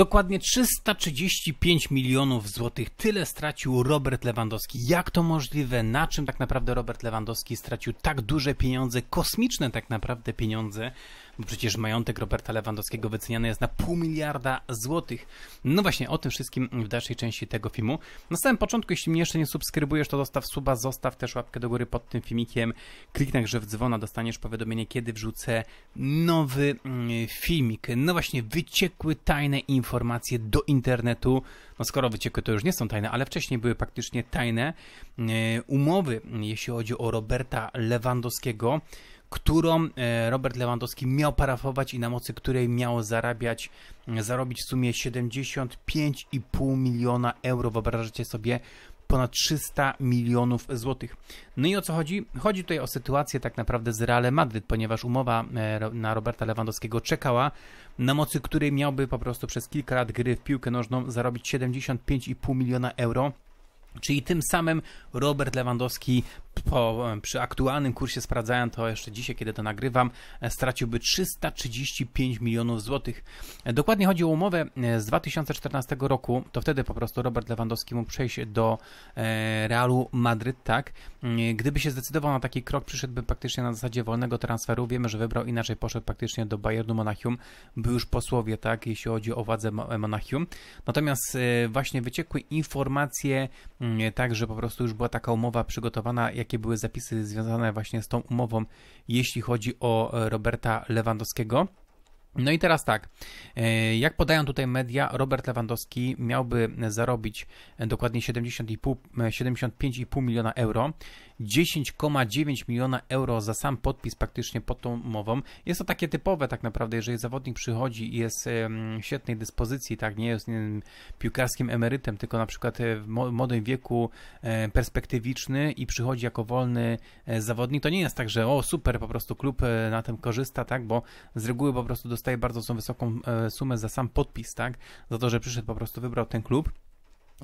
Dokładnie 335 milionów złotych tyle stracił Robert Lewandowski. Jak to możliwe? Na czym tak naprawdę Robert Lewandowski stracił tak duże pieniądze, kosmiczne tak naprawdę pieniądze? bo przecież majątek Roberta Lewandowskiego wyceniany jest na pół miliarda złotych. No właśnie, o tym wszystkim w dalszej części tego filmu. Na samym początku, jeśli mnie jeszcze nie subskrybujesz, to dostaw suba, zostaw też łapkę do góry pod tym filmikiem, kliknij także w dzwona, dostaniesz powiadomienie, kiedy wrzucę nowy mm, filmik. No właśnie, wyciekły tajne informacje do internetu. No skoro wyciekły, to już nie są tajne, ale wcześniej były praktycznie tajne mm, umowy, jeśli chodzi o Roberta Lewandowskiego, którą e, Robert Lewandowski miał parafować i na mocy której miał zarabiać, e, zarobić w sumie 75,5 miliona euro. Wyobrażacie sobie ponad 300 milionów złotych. No i o co chodzi? Chodzi tutaj o sytuację tak naprawdę z Realem Madryt, ponieważ umowa e, na Roberta Lewandowskiego czekała, na mocy której miałby po prostu przez kilka lat gry w piłkę nożną zarobić 75,5 miliona euro. Czyli tym samym Robert Lewandowski po, e, przy aktualnym kursie sprawdzając to jeszcze dzisiaj, kiedy to nagrywam, e, straciłby 335 milionów złotych. E, dokładnie chodzi o umowę z 2014 roku, to wtedy po prostu Robert Lewandowski mógł przejść do Realu Madryt, tak? Mm, gdyby się zdecydował na taki krok, przyszedłby praktycznie na zasadzie wolnego transferu. Wiemy, że wybrał inaczej, poszedł praktycznie do Bayernu Monachium, był już posłowie, tak? Jeśli chodzi o władzę Monachium. Natomiast właśnie wyciekły informacje, mm, tak, że po prostu już była taka umowa przygotowana, jak jakie były zapisy związane właśnie z tą umową, jeśli chodzi o e, Roberta Lewandowskiego. No i teraz tak, e, jak podają tutaj media, Robert Lewandowski miałby zarobić e, dokładnie 75,5 miliona euro. 10,9 miliona euro za sam podpis praktycznie pod tą umową. Jest to takie typowe tak naprawdę, jeżeli zawodnik przychodzi i jest w świetnej dyspozycji, tak, nie jest nie wiem, piłkarskim emerytem, tylko na przykład e, w młodym wieku e, perspektywiczny i przychodzi jako wolny e, zawodnik, to nie jest tak, że o super, po prostu klub na tym korzysta, tak, bo z reguły po prostu dostaje bardzo wysoką sumę za sam podpis, tak, za to, że przyszedł po prostu wybrał ten klub.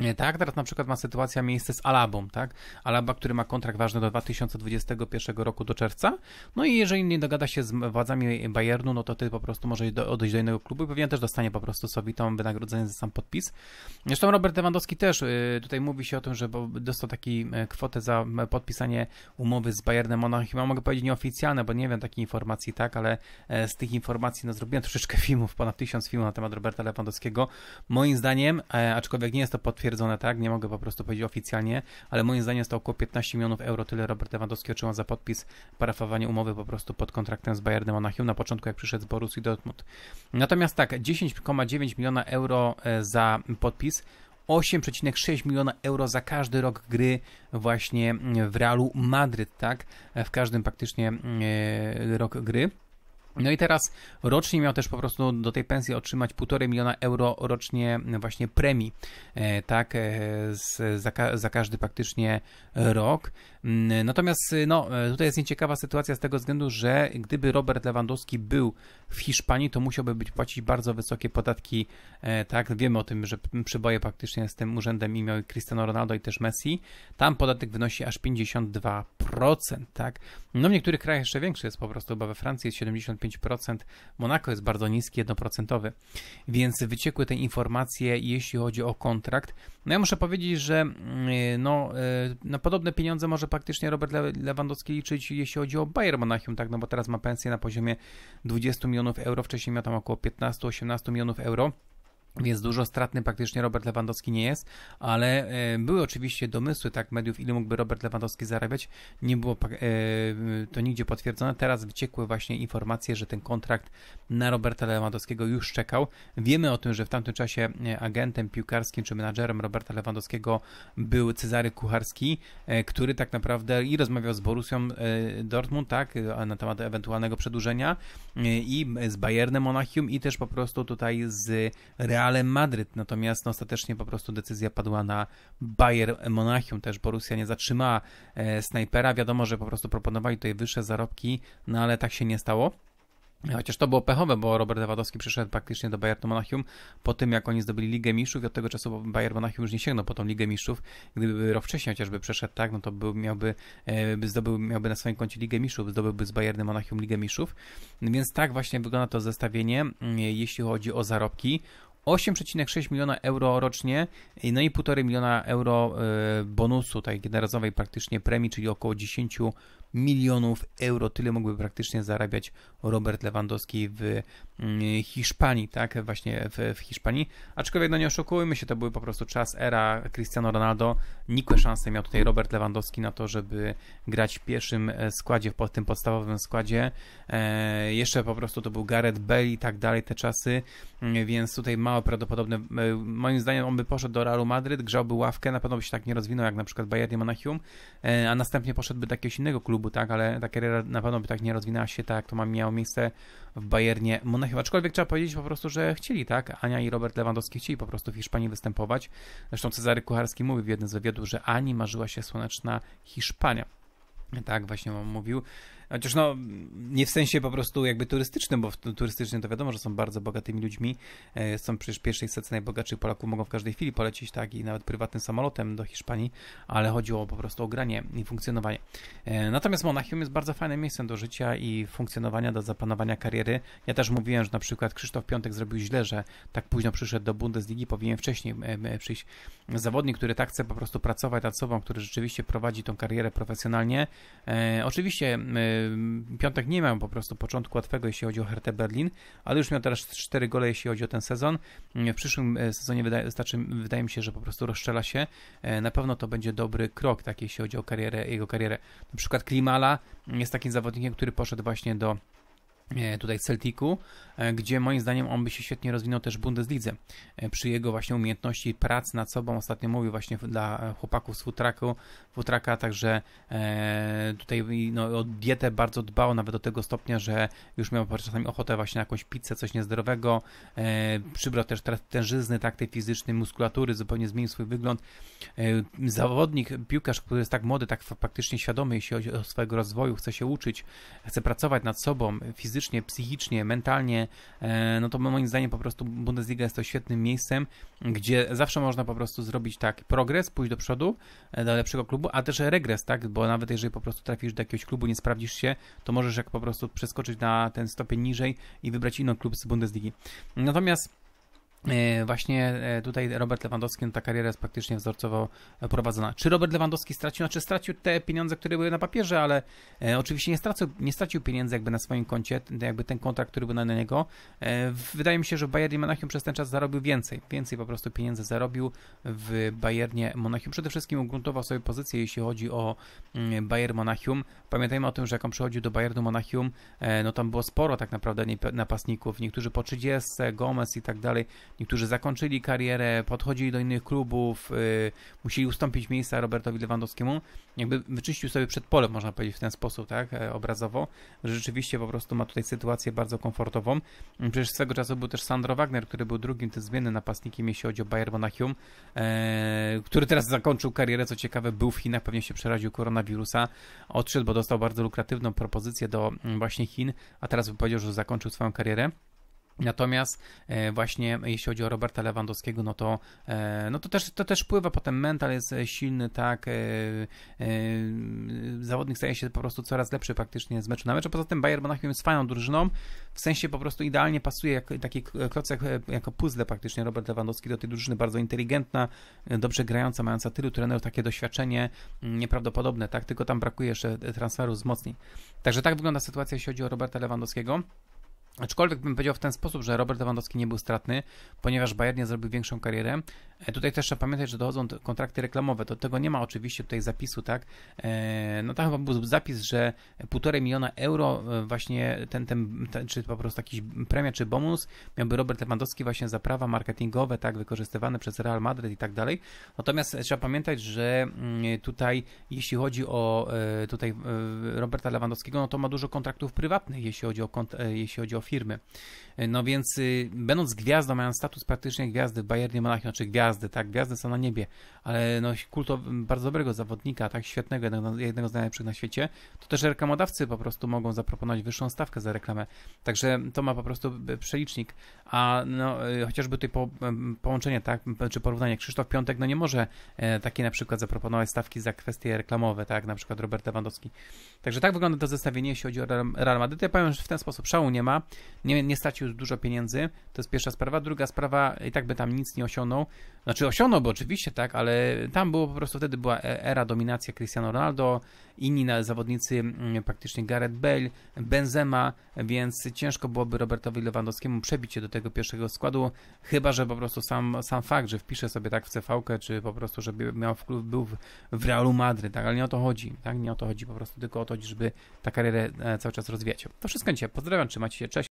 E, tak, teraz na przykład ma sytuacja miejsce z Alabą, tak? Alaba, który ma kontrakt ważny do 2021 roku do czerwca. No i jeżeli nie dogada się z władzami Bayernu, no to ty po prostu może odejść do innego klubu i pewnie też dostanie po prostu sowitą wynagrodzenie za sam podpis. Zresztą Robert Lewandowski też y, tutaj mówi się o tym, że dostał taki e, kwotę za podpisanie umowy z Bayernem Ona chyba mogę powiedzieć nieoficjalne, bo nie wiem takiej informacji, tak, ale e, z tych informacji no zrobiłem troszeczkę filmów, ponad tysiąc filmów na temat Roberta Lewandowskiego. Moim zdaniem, aczkolwiek nie jest to potwierdzone potwierdzone, tak? Nie mogę po prostu powiedzieć oficjalnie, ale moim zdaniem jest to około 15 milionów euro. Tyle Robert Lewandowski otrzymał za podpis parafowanie umowy po prostu pod kontraktem z Bayernem Monachium na początku, jak przyszedł z Borussii Dortmund. Natomiast tak, 10,9 miliona euro e, za podpis. 8,6 miliona euro za każdy rok gry właśnie w Realu Madryt, tak? E, w każdym praktycznie e, rok gry. No i teraz rocznie miał też po prostu do tej pensji otrzymać 1,5 miliona euro rocznie właśnie premii, e, tak, e, za, za każdy praktycznie rok. Mm, natomiast e, no, tutaj jest nieciekawa sytuacja z tego względu, że gdyby Robert Lewandowski był w Hiszpanii, to musiałby być płacić bardzo wysokie podatki, tak, wiemy o tym, że przyboje praktycznie z tym urzędem i miał Cristiano Ronaldo i też Messi. Tam podatek wynosi aż 52% procent, tak? No w niektórych krajach jeszcze większy jest po prostu, bo we Francji jest 75%, Monako jest bardzo niski, jednoprocentowy. Więc wyciekły te informacje, jeśli chodzi o kontrakt. No ja muszę powiedzieć, że mm, no, y, na no, podobne pieniądze może praktycznie Robert Lewandowski liczyć, jeśli chodzi o Bayern Monachium, tak? No bo teraz ma pensję na poziomie 20 milionów euro, wcześniej miał tam około 15-18 milionów euro. Więc dużo stratny praktycznie Robert Lewandowski nie jest, ale e, były oczywiście domysły tak mediów, ile mógłby Robert Lewandowski zarabiać. Nie było e, to nigdzie potwierdzone. Teraz wyciekły właśnie informacje, że ten kontrakt na Roberta Lewandowskiego już czekał. Wiemy o tym, że w tamtym czasie e, agentem piłkarskim czy menadżerem Roberta Lewandowskiego był Cezary Kucharski, który tak naprawdę i rozmawiał z Borusią Dortmund, tak, na temat ewentualnego przedłużenia i z Bayernem Monachium i też po prostu tutaj z Real Realem Madryt. Natomiast no, ostatecznie po prostu decyzja padła na Bayern Monachium. Też Borussia nie zatrzymała e, snajpera. Wiadomo, że po prostu proponowali tutaj wyższe zarobki, no ale tak się nie stało. Chociaż to było pechowe, bo Robert Lewandowski przyszedł praktycznie do Bayernu Monachium po tym, jak oni zdobyli Ligę Mistrzów i od tego czasu Bayern Monachium już nie sięgnął po tą Ligę Mistrzów. Gdyby rok wcześniej chociażby przeszedł tak, no to był, miałby, e, by zdobył, miałby na swoim koncie Ligę Mistrzów, zdobyłby z Bayernem Monachium Ligę Mistrzów. Więc tak właśnie wygląda to zestawienie, mm, jeśli chodzi o zarobki. 8,6 miliona euro rocznie, y, no i 1,5 miliona euro y, bonusu, takiej jednorazowej praktycznie premii, czyli około 10 milionów euro. Tyle mógłby praktycznie zarabiać Robert Lewandowski w mm, Hiszpanii, tak? Właśnie w, w Hiszpanii. Aczkolwiek, no nie oszukujmy się, to był po prostu czas, era Cristiano Ronaldo. Nikłe szanse miał tutaj Robert Lewandowski na to, żeby grać w pierwszym e, składzie, w tym podstawowym składzie. E, jeszcze po prostu to był Gareth Bale i tak dalej, te czasy, mm, więc tutaj mało prawdopodobne. E, moim zdaniem on by poszedł do Realu Madryt, grzałby ławkę, na pewno by się tak nie rozwinął jak na przykład Bayern Monachium, e, a następnie poszedłby do jakiegoś innego klubu klubu, tak? Ale ta kariera na pewno by tak nie rozwinęła się tak, jak to ma miało miejsce w Bayernie Monachium. Aczkolwiek trzeba powiedzieć po prostu, że chcieli, tak? Ania i Robert Lewandowski chcieli po prostu w Hiszpanii występować. Zresztą Cezary Kucharski mówi w jednym z wywiadów, że Ani marzyła się słoneczna Hiszpania. Tak, właśnie on mówił. Chociaż no, nie w sensie po prostu jakby turystycznym, bo w no, turystycznym to wiadomo, że są bardzo bogatymi ludźmi. E, są przecież pierwszej setce najbogatszych Polaków, mogą w każdej chwili polecieć tak i nawet prywatnym samolotem do Hiszpanii, ale chodziło po prostu o granie i funkcjonowanie. E, natomiast Monachium jest bardzo fajnym miejscem do życia i funkcjonowania, do zapanowania kariery. Ja też mówiłem, że na przykład Krzysztof Piątek zrobił źle, że tak późno przyszedł do Bundesligi, powinien wcześniej e, przyjść zawodnik, który tak chce po prostu pracować nad sobą, który rzeczywiście prowadzi tą karierę profesjonalnie, E, oczywiście e, Piątek nie miał po prostu początku łatwego, jeśli chodzi o Hertę Berlin, ale już miał teraz cztery gole, jeśli chodzi o ten sezon. E, w przyszłym e, sezonie wydaje, znaczy, wydaje mi się, że po prostu rozstrzela się. E, na pewno to będzie dobry krok, tak jeśli chodzi o karierę, jego karierę. Na przykład Klimala jest takim zawodnikiem, który poszedł właśnie do E, tutaj Celtiku, e, gdzie moim zdaniem on by się świetnie rozwinął też w Bundeslidze. E, przy jego właśnie umiejętności prac nad sobą, ostatnio mówił właśnie dla chłopaków z futraku, futraka, także tutaj no, o dietę bardzo dbał, nawet do tego stopnia, że już miał czasami ochotę właśnie na jakąś pizzę, coś niezdrowego. Przybrał też tężyzny, tak, tej fizycznej muskulatury, zupełnie zmienił swój wygląd. Zawodnik, piłkarz, który jest tak młody, tak praktycznie świadomy, jeśli chodzi o swojego rozwoju, chce się uczyć, chce pracować nad sobą fizycznie, fizycznie, psychicznie, mentalnie, e, no to moim zdaniem po prostu Bundesliga jest to świetnym miejscem, gdzie zawsze można po prostu zrobić tak progres, pójść do przodu, e, do lepszego klubu, a też regres, tak, bo nawet jeżeli po prostu trafisz do jakiegoś klubu, nie sprawdzisz się, to możesz jak po prostu przeskoczyć na ten stopień niżej i wybrać inny klub z Bundesligi. Natomiast E, właśnie e, tutaj Robert Lewandowski, ta kariera jest praktycznie wzorcowo e, prowadzona. Czy Robert Lewandowski stracił, znaczy stracił te pieniądze, które były na papierze, ale oczywiście nie stracił, nie stracił pieniędzy jakby na swoim koncie, jakby ten kontrakt, który był na niego. Wydaje mi się, że w Bayernie Monachium przez ten czas zarobił więcej, więcej po prostu pieniędzy zarobił w Bayernie Monachium. Przede wszystkim ugruntował sobie pozycję, jeśli chodzi o mm, Bayern Monachium. Pamiętajmy o tym, że jak on przychodził do Bayernu Monachium, no tam było sporo tak naprawdę napastników, niektórzy po 30, Gomez i tak dalej Niektórzy zakończyli karierę, podchodzili do innych klubów, y, musieli ustąpić miejsca Robertowi Lewandowskiemu. Jakby wyczyścił sobie przed polem, można powiedzieć w ten sposób, tak, e, obrazowo, że rzeczywiście po prostu ma tutaj sytuację bardzo komfortową. Mm, przecież swego czasu był też Sandro Wagner, który był drugim tym zmiennym napastnikiem, jeśli chodzi o Bayern Monachium, e, który teraz zakończył karierę, co ciekawe, był w Chinach, pewnie się przeraził koronawirusa, odszedł, bo dostał bardzo lukratywną propozycję do mm, właśnie Chin, a teraz by powiedział, że zakończył swoją karierę. Natomiast e, właśnie jeśli chodzi o Roberta Lewandowskiego, no to, e, no to, też, to też wpływa, potem mental jest e, silny, tak, zawodnik staje się po prostu coraz lepszy praktycznie z meczu na mecz, a poza tym Bayern Monachium jest fajną drużyną, w sensie po prostu idealnie pasuje jak, taki klocek jako puzzle praktycznie Robert Lewandowski do tej drużyny, bardzo inteligentna, dobrze grająca, mająca tylu trenerów, takie doświadczenie mm, nieprawdopodobne, tak, tylko tam brakuje jeszcze transferu wzmocnień. Także tak wygląda sytuacja, jeśli chodzi o Roberta Lewandowskiego. Aczkolwiek bym powiedział w ten sposób, że Robert Lewandowski nie był stratny, ponieważ Bayern zrobił większą karierę. E, tutaj też trzeba pamiętać, że dochodzą kontrakty reklamowe. Do tego nie ma oczywiście tutaj zapisu, tak? E, no tam chyba był zapis, że półtorej miliona euro e, właśnie ten, ten, ten, czy po prostu jakiś premia czy bonus miałby Robert Lewandowski właśnie za prawa marketingowe, tak? Wykorzystywane przez Real Madrid i tak dalej. Natomiast trzeba pamiętać, że mm, tutaj jeśli chodzi o tutaj Roberta Lewandowskiego, no to ma dużo kontraktów prywatnych, jeśli chodzi o, jeśli chodzi o firmy. No więc y, będąc gwiazdą, mając status praktycznie gwiazdy w Bayernie Monachium, czy znaczy gwiazdy, tak, gwiazdy są na niebie, ale no kulto bardzo dobrego zawodnika, tak świetnego, jednego, jednego z najlepszych na świecie, to też reklamodawcy po prostu mogą zaproponować wyższą stawkę za reklamę. Także to ma po prostu e, przelicznik, a no, e, chociażby tutaj po, e, połączenie, tak, czy porównanie Krzysztof Piątek, no nie może takiej na przykład zaproponować stawki za kwestie reklamowe, tak, na przykład Robert Lewandowski. Także tak wygląda to zestawienie, jeśli chodzi o Real Madrid. Ja powiem, że w ten sposób szału nie ma, nie, nie stracił dużo pieniędzy, to jest pierwsza sprawa. Druga sprawa, i tak by tam nic nie osiągnął. Znaczy osiągnął, bo oczywiście tak, ale tam było po prostu wtedy była e, era dominacja Cristiano Ronaldo, inni zawodnicy, mm, praktycznie Gareth Bale, Benzema, więc ciężko byłoby Robertowi Lewandowskiemu przebić się do tego pierwszego składu, chyba że po prostu sam, sam fakt, że wpisze sobie tak w cv czy po prostu, żeby miał w, był w, w Realu Madryt, tak? ale nie o to chodzi, tak? nie o to chodzi po prostu, tylko o to, żeby ta karierę e, cały czas rozwijać. To wszystko dzisiaj. Pozdrawiam, trzymajcie się, cześć.